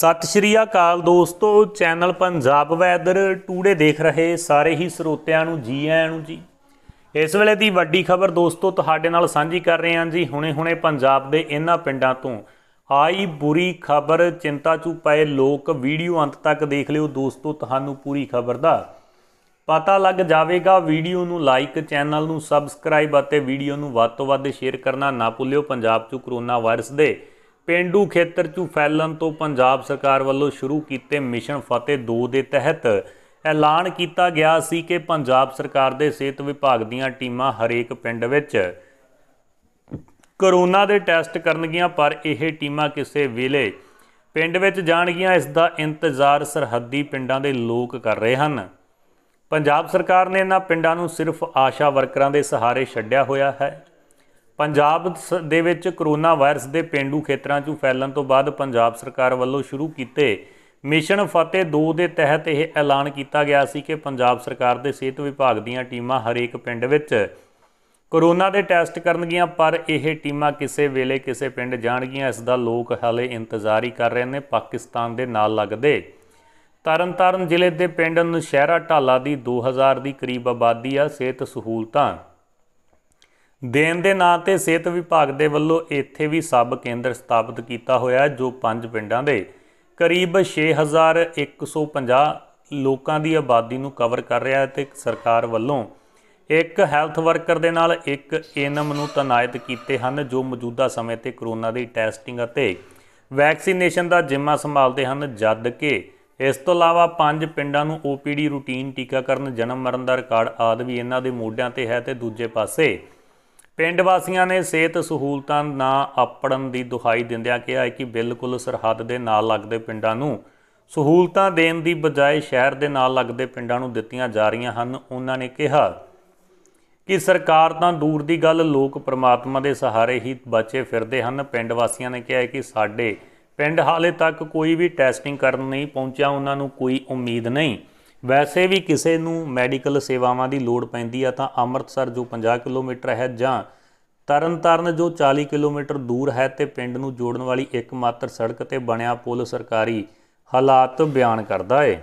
ਸਤਿ ਸ਼੍ਰੀ ਅਕਾਲ ਦੋਸਤੋ channel Punjab weather today ਦੇਖ ਰਹੇ ਸਾਰੇ ਹੀ ਸਰੋਤਿਆਂ ਨੂੰ ਜੀ ਆਇਆਂ ਨੂੰ ਜੀ ਇਸ ਵੇਲੇ ਦੀ ਵੱਡੀ ਖਬਰ ਦੋਸਤੋ ਤੁਹਾਡੇ ਨਾਲ ਸਾਂਝੀ ਕਰ ਰਹੇ ਹਾਂ ਜੀ ਹੁਣੇ-ਹੁਣੇ ਪੰਜਾਬ ਦੇ ਇਹਨਾਂ ਪਿੰਡਾਂ ਤੋਂ ਆਈ ਬੁਰੀ ਖਬਰ ਚਿੰਤਾ 'ਚ ਪਏ ਲੋਕ ਵੀਡੀਓ ਅੰਤ ਤੱਕ ਦੇਖ ਲਿਓ ਦੋਸਤੋ ਤੁਹਾਨੂੰ ਪੂਰੀ ਖਬਰ ਦਾ ਪਤਾ ਲੱਗ ਜਾਵੇਗਾ ਵੀਡੀਓ ਨੂੰ ਲਾਈਕ ਚੈਨਲ ਨੂੰ ਸਬਸਕ੍ਰਾਈਬ ਅਤੇ ਵੀਡੀਓ ਨੂੰ ਵੱਧ ਤੋਂ ਵੱਧ ਸ਼ੇਅਰ ਕਰਨਾ ਨਾ ਭੁੱਲਿਓ ਪੰਜਾਬ 'ਚ ਕਰੋਨਾ ਵਾਇਰਸ ਦੇ ਪਿੰਡੂ ਖੇਤਰ 'ਚ ਫੈਲਣ ਤੋਂ ਪੰਜਾਬ ਸਰਕਾਰ ਵੱਲੋਂ ਸ਼ੁਰੂ ਕੀਤੇ ਮਿਸ਼ਨ ਫਤਿਹ 2 ਦੇ ਤਹਿਤ ਐਲਾਨ ਕੀਤਾ ਗਿਆ ਸੀ ਕਿ ਪੰਜਾਬ ਸਰਕਾਰ ਦੇ ਸਿਹਤ ਵਿਭਾਗ ਦੀਆਂ ਟੀਮਾਂ ਹਰੇਕ ਪਿੰਡ ਵਿੱਚ ਕਰੋਨਾ ਦੇ ਟੈਸਟ ਕਰਨਗੀਆਂ ਪਰ ਇਹ ਟੀਮਾਂ ਕਿਸੇ ਵੇਲੇ ਪਿੰਡ ਵਿੱਚ ਜਾਣਗੀਆਂ ਇਸ ਦਾ ਇੰਤਜ਼ਾਰ ਸਰਹੱਦੀ ਪਿੰਡਾਂ ਦੇ ਲੋਕ ਕਰ ਰਹੇ ਹਨ ਪੰਜਾਬ ਸਰਕਾਰ ਨੇ ਇਹਨਾਂ ਪਿੰਡਾਂ ਨੂੰ ਸਿਰਫ ਆਸ਼ਾ ਵਰਕਰਾਂ ਦੇ ਸਹਾਰੇ ਛੱਡਿਆ ਹੋਇਆ ਹੈ ਪੰਜਾਬ ਦੇ ਵਿੱਚ ਕਰੋਨਾ ਵਾਇਰਸ ਦੇ ਪਿੰਡੂ ਖੇਤਰਾਂ 'ਚ ਫੈਲਣ ਤੋਂ ਬਾਅਦ ਪੰਜਾਬ ਸਰਕਾਰ ਵੱਲੋਂ ਸ਼ੁਰੂ ਕੀਤੇ ਮਿਸ਼ਨ ਫਤਿਹ 2 ਦੇ ਤਹਿਤ ਇਹ ਐਲਾਨ ਕੀਤਾ ਗਿਆ ਸੀ ਕਿ ਪੰਜਾਬ ਸਰਕਾਰ ਦੇ ਸਿਹਤ ਵਿਭਾਗ ਦੀਆਂ ਟੀਮਾਂ ਹਰੇਕ ਪਿੰਡ ਵਿੱਚ ਕਰੋਨਾ ਦੇ ਟੈਸਟ ਕਰਨਗੀਆਂ ਪਰ ਇਹ ਟੀਮਾਂ ਕਿਸੇ ਵੇਲੇ ਕਿਸੇ ਪਿੰਡ ਜਾਣਗੀਆਂ ਇਸ ਦਾ ਲੋਕ ਹਾਲੇ ਇੰਤਜ਼ਾਰ ਹੀ ਕਰ ਰਹੇ ਨੇ ਪਾਕਿਸਤਾਨ ਦੇ ਨਾਲ ਲੱਗਦੇ ਤਰਨਤਾਰਨ ਜ਼ਿਲ੍ਹੇ ਦੇ ਪਿੰਡ ਸ਼ਹਿਰਾ ਢਾਲਾ ਦੀ 2000 ਦੀ ਕਰੀਬ ਆਬਾਦੀ ਆ ਸਿਹਤ ਸਹੂਲਤਾਂ ਦੇਣ ਦੇ ਨਾਂ ਤੇ ਸਿਹਤ ਵਿਭਾਗ ਦੇ ਵੱਲੋਂ ਇੱਥੇ ਵੀ ਸਬ ਕੇਂਦਰ ਸਥਾਪਿਤ ਕੀਤਾ ਹੋਇਆ ਹੈ ਜੋ ਪੰਜ ਪਿੰਡਾਂ ਦੇ ਕਰੀਬ 6150 ਲੋਕਾਂ ਦੀ ਆਬਾਦੀ ਨੂੰ ਕਵਰ ਕਰ ਰਿਹਾ ਹੈ ਤੇ ਸਰਕਾਰ ਵੱਲੋਂ ਇੱਕ ਹੈਲਥ ਵਰਕਰ ਦੇ ਨਾਲ ਇੱਕ ਐਨਐਮ ਨੂੰ ਤਨਾਇਤ ਕੀਤੇ ਹਨ ਜੋ ਮੌਜੂਦਾ ਸਮੇਂ ਤੇ ਕਰੋਨਾ ਦੀ ਟੈਸਟਿੰਗ ਅਤੇ ਵੈਕਸੀਨੇਸ਼ਨ ਦਾ ਜ਼ਿੰਮਾ ਸੰਭਾਲਦੇ ਹਨ ਜਦ ਕਿ ਇਸ ਤੋਂ ਇਲਾਵਾ ਪੰਜ ਪਿੰਡਾਂ ਨੂੰ ਓਪੀਡੀ ਰੂਟੀਨ ਟੀਕਾਕਰਨ ਜਨਮ ਮਰਨ ਦਾ ਰਿਕਾਰਡ ਆਦਿ ਵੀ ਇਹਨਾਂ ਦੇ ਮੋਢਿਆਂ ਤੇ ਹੈ ਤੇ ਦੂਜੇ ਪਾਸੇ ਪਿੰਡ ਵਾਸੀਆਂ ਨੇ ਸਿਹਤ ਸਹੂਲਤਾਂ ਨਾ ਆਪੜਨ ਦੀ ਦੁਹਾਈ ਦਿੰਦਿਆਂ ਕਿਹਾ ਹੈ ਕਿ ਬਿਲਕੁਲ ਸਰਹੱਦ ਦੇ ਨਾਲ ਲੱਗਦੇ ਪਿੰਡਾਂ ਨੂੰ ਸਹੂਲਤਾਂ ਦੇਣ ਦੀ ਬਜਾਏ ਸ਼ਹਿਰ ਦੇ ਨਾਲ ਲੱਗਦੇ ਪਿੰਡਾਂ ਨੂੰ ਦਿੱਤੀਆਂ ਜਾ ਰਹੀਆਂ ਹਨ ਉਹਨਾਂ ਨੇ ਕਿਹਾ ਕਿ ਸਰਕਾਰ ਤਾਂ ਦੂਰ ਦੀ ਗੱਲ ਲੋਕ ਪ੍ਰਮਾਤਮਾ ਦੇ ਸਹਾਰੇ ਹੀ ਬਚੇ ਫਿਰਦੇ ਹਨ ਪਿੰਡ ਵਾਸੀਆਂ ਨੇ ਕਿਹਾ ਕਿ ਸਾਡੇ ਪਿੰਡ ਹਾਲੇ ਤੱਕ ਕੋਈ ਵੀ ਟੈਸਟਿੰਗ ਕਰਨ ਨਹੀਂ ਪਹੁੰਚਿਆ ਉਹਨਾਂ ਨੂੰ ਕੋਈ ਉਮੀਦ ਨਹੀਂ ਵੈਸੇ ਵੀ ਕਿਸੇ ਨੂੰ ਮੈਡੀਕਲ ਸੇਵਾਵਾਂ ਦੀ ਲੋੜ ਪੈਂਦੀ ਆ ਤਾਂ ਅੰਮ੍ਰਿਤਸਰ ਜੋ 50 ਕਿਲੋਮੀਟਰ ਹੈ ਜਾਂ ਤਰਨਤਾਰਨ ਜੋ 40 ਕਿਲੋਮੀਟਰ ਦੂਰ ਹੈ ਤੇ ਪਿੰਡ ਨੂੰ ਜੋੜਨ ਵਾਲੀ ਇੱਕਮਾਤਰ ਸੜਕ ਤੇ ਬਣਿਆ ਪੁਲ ਸਰਕਾਰੀ ਹਾਲਾਤ ਬਿਆਨ ਕਰਦਾ ਏ